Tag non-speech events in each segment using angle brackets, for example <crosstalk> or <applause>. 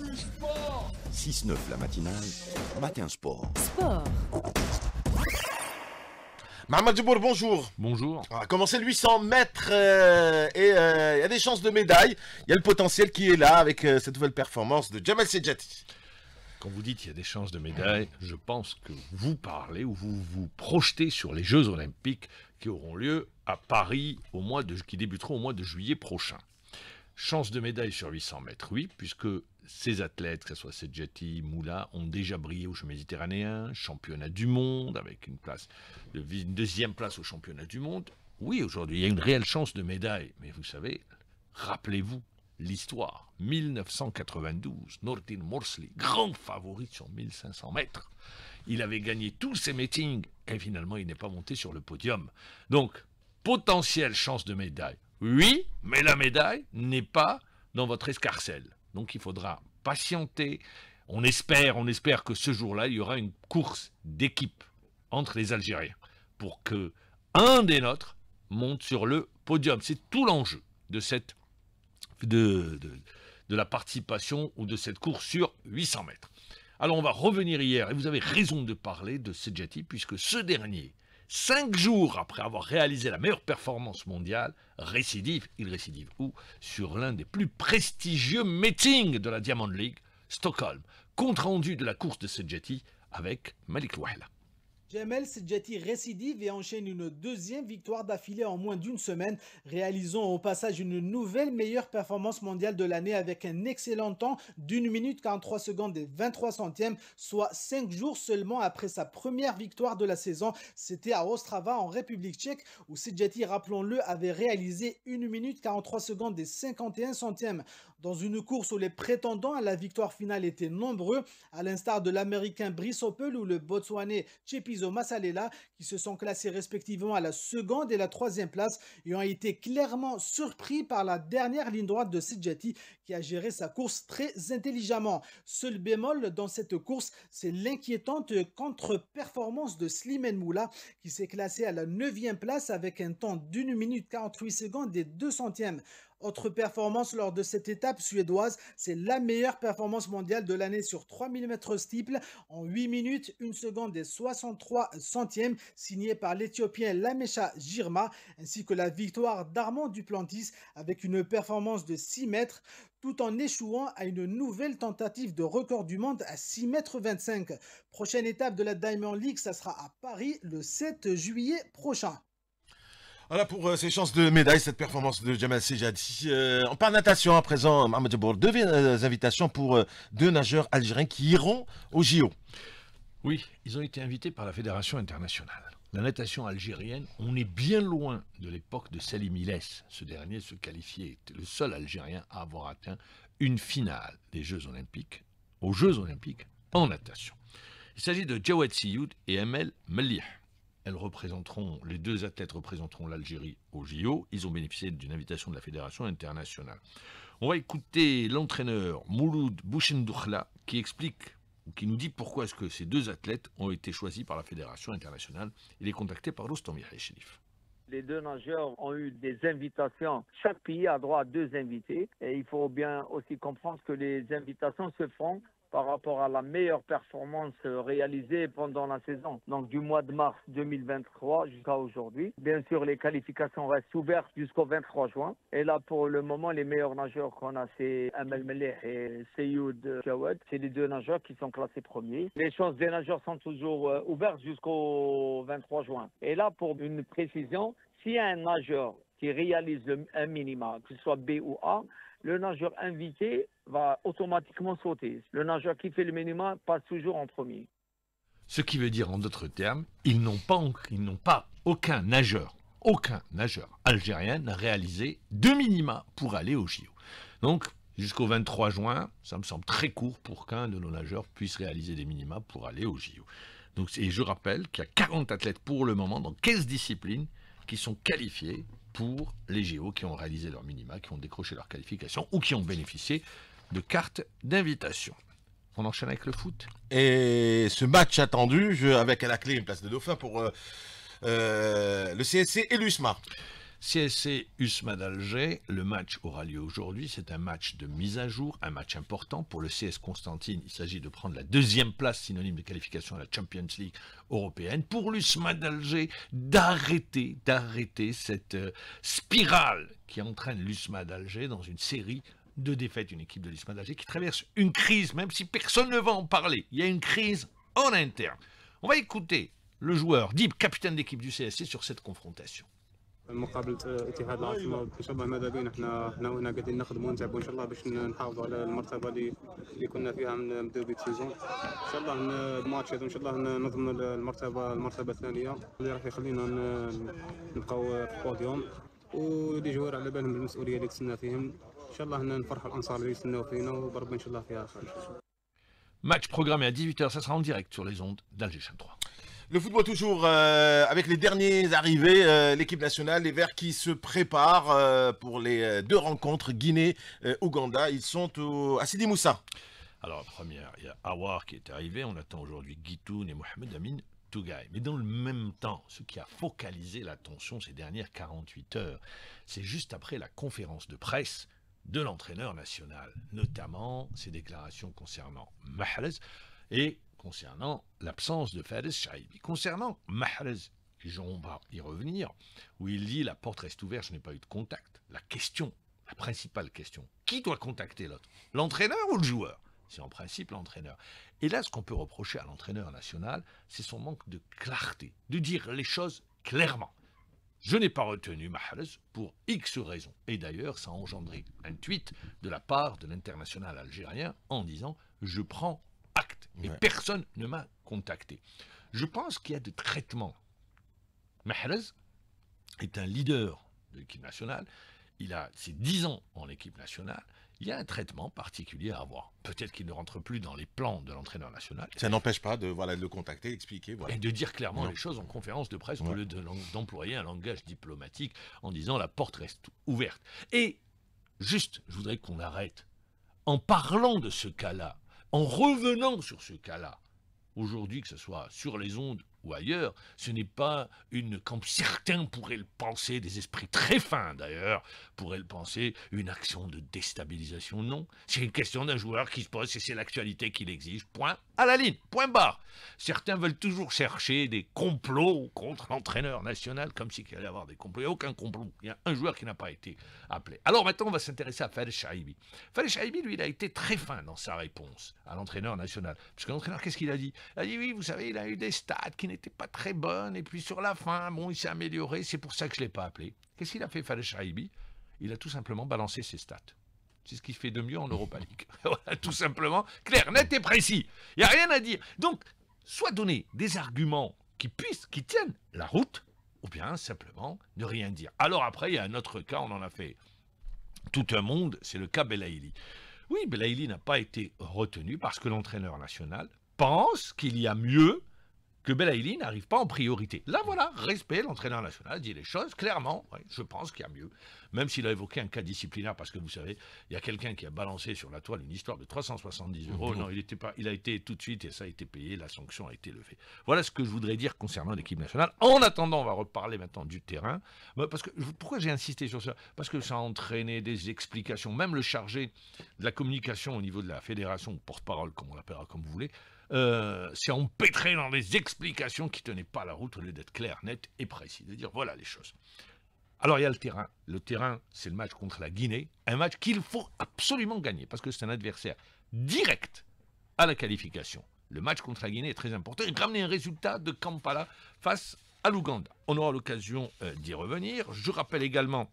Il va sport 6-9 la matinale, matin sport. Sport. Mohamed Djibour, bonjour. Bonjour. On va ah, commencer 800 mètres euh, et euh, il y a des chances de médaille. Il y a le potentiel qui est là avec euh, cette nouvelle performance de Jamal Sejati. Quand vous dites qu'il y a des chances de médaille, je pense que vous parlez ou vous vous projetez sur les Jeux Olympiques qui auront lieu à Paris au mois de, qui débuteront au mois de juillet prochain. Chance de médaille sur 800 mètres, oui, puisque ces athlètes, que ce soit Sedjati, Moula, ont déjà brillé aux Jeux méditerranéen, championnat du monde, avec une, deuxième place au championnat du monde. Oui, aujourd'hui, il y a une réelle chance de médaille. Mais vous savez, rappelez-vous l'histoire. 1992, Nordin Morsley, grand favori sur 1500 mètres. Il avait gagné tous ses meetings et finalement, il n'est pas monté sur le podium. Donc, potentielle chance de médaille. Oui, mais la médaille n'est pas dans votre escarcelle. Donc il faudra patienter. On espère, on espère que ce jour-là, il y aura une course d'équipe entre les Algériens pour que un des nôtres monte sur le podium. C'est tout l'enjeu de cette de, la participation ou de cette course sur 800 mètres. Alors on va revenir hier et vous avez raison de parler de Sejati, puisque ce dernier cinq jours après avoir réalisé la meilleure performance mondiale, récidive, il récidive où Sur l'un des plus prestigieux meetings de la Diamond League, Stockholm, compte rendu de la course de jetty avec Malik Wahla. Jamel Sedjati récidive et enchaîne une deuxième victoire d'affilée en moins d'une semaine, réalisant au passage une nouvelle meilleure performance mondiale de l'année avec un excellent temps d'une minute 43 secondes et 23 centièmes, soit 5 jours seulement après sa première victoire de la saison. C'était à Ostrava en République tchèque où Sedjati, rappelons-le, avait réalisé une minute 43 secondes et 51 centièmes. Dans une course où les prétendants à la victoire finale étaient nombreux, à l'instar de l'Américain Brice Opel ou le Botswanais Chepizo Masalela, qui se sont classés respectivement à la seconde et la troisième place et ont été clairement surpris par la dernière ligne droite de Sidjati qui a géré sa course très intelligemment. Seul bémol dans cette course, c'est l'inquiétante contre-performance de Slimane Moula qui s'est classé à la neuvième place avec un temps d'une minute 48 secondes et deux centièmes. Autre performance lors de cette étape suédoise, c'est la meilleure performance mondiale de l'année sur 3000 mètres steeple en 8 minutes, 1 seconde et 63 centièmes, signée par l'Éthiopien Lamesha Girma, ainsi que la victoire d'Armand Duplantis avec une performance de 6 mètres, tout en échouant à une nouvelle tentative de record du monde à 6 mètres 25. Prochaine étape de la Diamond League, ça sera à Paris le 7 juillet prochain. Voilà pour euh, ces chances de médaille, cette performance de Jamal Sejadi. Euh, on parle natation à présent, Mohamed Jabour. Deux euh, invitations pour deux nageurs algériens qui iront au JO. Oui, ils ont été invités par la Fédération internationale. La natation algérienne, on est bien loin de l'époque de Salim Iles. Ce dernier se qualifiait, était le seul Algérien à avoir atteint une finale des Jeux Olympiques, aux Jeux Olympiques en natation. Il s'agit de Jawad Sioud et Amel Melih représenteront, les deux athlètes représenteront l'Algérie au JO. Ils ont bénéficié d'une invitation de la Fédération internationale. On va écouter l'entraîneur Mouloud Bouchendoukhla qui explique qui nous dit pourquoi est-ce que ces deux athlètes ont été choisis par la Fédération internationale. Il est contacté par Rostam Sherif. Les deux nageurs ont eu des invitations. Chaque pays a droit à deux invités. Et il faut bien aussi comprendre que les invitations se font par rapport à la meilleure performance réalisée pendant la saison, donc du mois de mars 2023 jusqu'à aujourd'hui. Bien sûr, les qualifications restent ouvertes jusqu'au 23 juin. Et là, pour le moment, les meilleurs nageurs qu'on a, c'est Amel Meleh et Seyoud Jawad. C'est les deux nageurs qui sont classés premiers. Les chances des nageurs sont toujours euh, ouvertes jusqu'au 23 juin. Et là, pour une précision, s'il y a un nageur qui réalise un minima, que ce soit B ou A, le nageur invité va automatiquement sauter. Le nageur qui fait le minima passe toujours en premier. Ce qui veut dire en d'autres termes, ils n'ont pas, ils n'ont pas aucun nageur, aucun nageur algérien n'a réalisé deux minima pour aller au JO. Donc jusqu'au 23 juin, ça me semble très court pour qu'un de nos nageurs puisse réaliser des minima pour aller au JO. Donc, et je rappelle qu'il y a 40 athlètes pour le moment dans 15 disciplines qui sont qualifiés pour les JO, qui ont réalisé leur minima, qui ont décroché leur qualification ou qui ont bénéficié de cartes d'invitation. On enchaîne avec le foot. Et ce match attendu, je, avec à la clé une place de dauphin pour euh, euh, le CSC et l'USMA. CSC USMA d'Alger, le match aura lieu aujourd'hui, c'est un match de mise à jour, un match important pour le CS Constantine, il s'agit de prendre la deuxième place synonyme de qualification à la Champions League européenne, pour l'USMA d'Alger, d'arrêter, d'arrêter cette euh, spirale qui entraîne l'usma d'Alger dans une série de défaites, une équipe de l'usma d'Alger qui traverse une crise, même si personne ne va en parler, il y a une crise en interne. On va écouter le joueur, dit capitaine d'équipe du CSC, sur cette confrontation. مقابله آه، اتحاد العاصمه أيوة. ان شاء الله ماذا بينا احنا ناويين قاعدين نخدموا ونتعبوا ان شاء الله باش نحافظوا على المرتبه اللي اللي كنا فيها من بدو بيت سيزون ان شاء الله الماتش هذا ان شاء الله نضمن المرتبه المرتبه الثانيه اللي راح يخلينا نبقاو في البوديوم ودي جوار على بالهم بالمسؤوليه اللي تسنى فيهم ان شاء الله نفرحوا الانصار اللي يتسناو فينا وبربي ان شاء الله فيها خير ماتش بروغرامي a à 18h, ça sera en direct sur les ondes d'Algérie 3. Le football toujours euh, avec les derniers arrivés, euh, l'équipe nationale, les Verts qui se préparent euh, pour les deux rencontres Guinée-Ouganda. Ils sont à Sidi Moussa. Alors, première, il y a Awar qui est arrivé. On attend aujourd'hui Gitoun et Mohamed Amin Tougaï. Mais dans le même temps, ce qui a focalisé l'attention ces dernières 48 heures, c'est juste après la conférence de presse de l'entraîneur national, notamment ses déclarations concernant Mahrez et concernant l'absence de Fares Shaibi. Concernant Mahrez, et on va y revenir, où il dit la porte reste ouverte, je n'ai pas eu de contact. La question, la principale question, qui doit contacter l'autre L'entraîneur ou le joueur C'est en principe l'entraîneur. Et là, ce qu'on peut reprocher à l'entraîneur national, c'est son manque de clarté, de dire les choses clairement. Je n'ai pas retenu Mahrez pour X raisons. Et d'ailleurs, ça a engendré un tweet de la part de l'international algérien en disant Je prends et personne ne m'a contacté. Je pense qu'il y a des traitements. Mahrez est un leader de l'équipe nationale. Il a ses 10 ans en équipe nationale. Il y a un traitement particulier à avoir. Peut-être qu'il ne rentre plus dans les plans de l'entraîneur national. Ça n'empêche pas de, voilà, de le contacter, d'expliquer. Voilà. Et de dire clairement les choses en conférence de presse au lieu d'employer un langage diplomatique en disant la porte reste ouverte. Et juste, je voudrais qu'on arrête. En parlant de ce cas-là, en revenant sur ce cas-là, aujourd'hui que ce soit sur les ondes ailleurs, ce n'est pas une, comme certains pourraient le penser, des esprits très fins d'ailleurs, pourraient le penser, une action de déstabilisation. Non, c'est une question d'un joueur qui se pose et c'est l'actualité qu'il exige. Point à la ligne, point barre. Certains veulent toujours chercher des complots contre l'entraîneur national, comme s'il si allait y avoir des complots. Il n'y a aucun complot. Il y a un joueur qui n'a pas été appelé. Alors maintenant, on va s'intéresser à Fadel Shaibi. Fadel Shaibi, lui, il a été très fin dans sa réponse à l'entraîneur national. Parce que l'entraîneur, qu'est-ce qu'il a dit Il a dit, oui, vous savez, il a eu des stats qui n'étaient n'était pas très bonne, et puis sur la fin, bon, il s'est amélioré, c'est pour ça que je ne l'ai pas appelé. Qu'est-ce qu'il a fait, Fadel Shaibi Il a tout simplement balancé ses stats. C'est ce qu'il fait de mieux en Europa League. <laughs> tout simplement, clair, net et précis. Il n'y a rien à dire. Donc, soit donner des arguments qui puissent, qui tiennent la route, ou bien simplement ne rien dire. Alors après, il y a un autre cas, on en a fait tout un monde, c'est le cas Belaïli. Oui, Belaïli n'a pas été retenu parce que l'entraîneur national pense qu'il y a mieux que Belaïli n'arrive pas en priorité. Là, voilà, respect, l'entraîneur national dit les choses clairement. je pense qu'il y a mieux. Même s'il a évoqué un cas disciplinaire, parce que vous savez, il y a quelqu'un qui a balancé sur la toile une histoire de 370 euros. Non, il, était pas, il a été tout de suite et ça a été payé, la sanction a été levée. Voilà ce que je voudrais dire concernant l'équipe nationale. En attendant, on va reparler maintenant du terrain. Bah, parce que, pourquoi j'ai insisté sur ça Parce que ça a entraîné des explications. Même le chargé de la communication au niveau de la fédération, porte-parole, comme on l'appellera comme vous voulez, si euh, c'est empêtré dans les explications qui ne tenaient pas la route au lieu d'être clair, net et précis, de dire voilà les choses. Alors il y a le terrain. Le terrain, c'est le match contre la Guinée, un match qu'il faut absolument gagner parce que c'est un adversaire direct à la qualification. Le match contre la Guinée est très important et ramener un résultat de Kampala face à l'Ouganda. On aura l'occasion euh, d'y revenir. Je rappelle également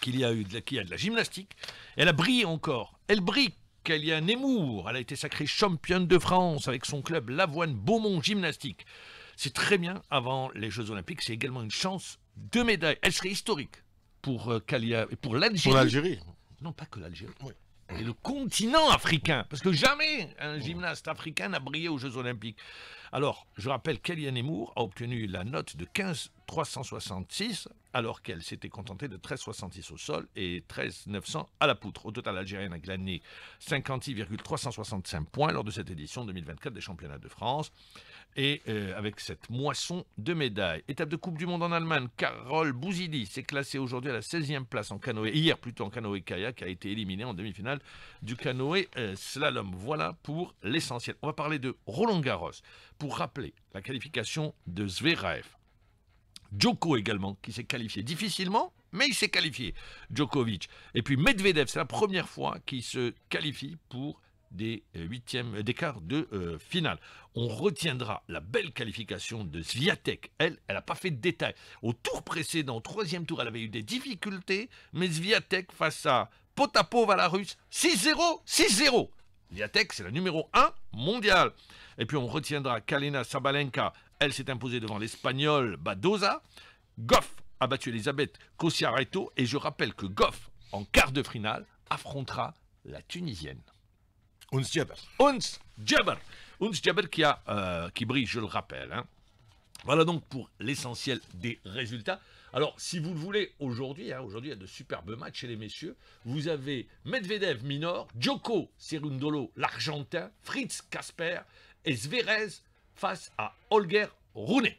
qu'il y a eu de la gymnastique. Elle a brillé encore. Elle brille Kalia Nemour, Elle a été sacrée championne de France avec son club Lavoine Beaumont Gymnastique. C'est très bien avant les Jeux Olympiques. C'est également une chance de médaille. Elle serait historique pour euh, Kalia et pour l'Algérie. Non, pas que l'Algérie. Oui. Et le continent africain. Parce que jamais un gymnaste africain n'a brillé aux Jeux Olympiques. Alors, je rappelle qu'Eliane Emour a obtenu la note de 15,366, alors qu'elle s'était contentée de 13,66 au sol et 13,900 à la poutre. Au total, l'Algérienne a glané 56,365 points lors de cette édition 2024 des championnats de France. Et euh, avec cette moisson de médailles. Étape de Coupe du Monde en Allemagne, Carole Bouzidi s'est classée aujourd'hui à la 16e place en canoë, hier plutôt en canoë-kayak, a été éliminée en demi-finale du canoë-slalom. Euh, voilà pour l'essentiel. On va parler de Roland Garros pour rappeler la qualification de Zverev. Djoko également, qui s'est qualifié difficilement, mais il s'est qualifié, Djokovic. Et puis Medvedev, c'est la première fois qu'il se qualifie pour des euh, huitièmes, euh, quarts de euh, finale. On retiendra la belle qualification de Zviatek, Elle, elle n'a pas fait de détails. Au tour précédent, au troisième tour, elle avait eu des difficultés, mais Zviatek face à Potapov à la russe, 6-0, 6-0. Liatec c'est la numéro 1 mondiale. Et puis on retiendra Kalina Sabalenka, elle s'est imposée devant l'Espagnole Badoza. Goff a battu Elisabeth Cossiareto. et je rappelle que Goff, en quart de finale, affrontera la Tunisienne. Euh, qui, brille, je le rappelle. Hein. Voilà donc pour l'essentiel des résultats. Alors, si vous le voulez, aujourd'hui, hein, aujourd'hui, il y a de superbes matchs chez les messieurs. Vous avez Medvedev minor, Djoko Serundolo, l'Argentin, Fritz Casper et Zverez face à Holger Rune.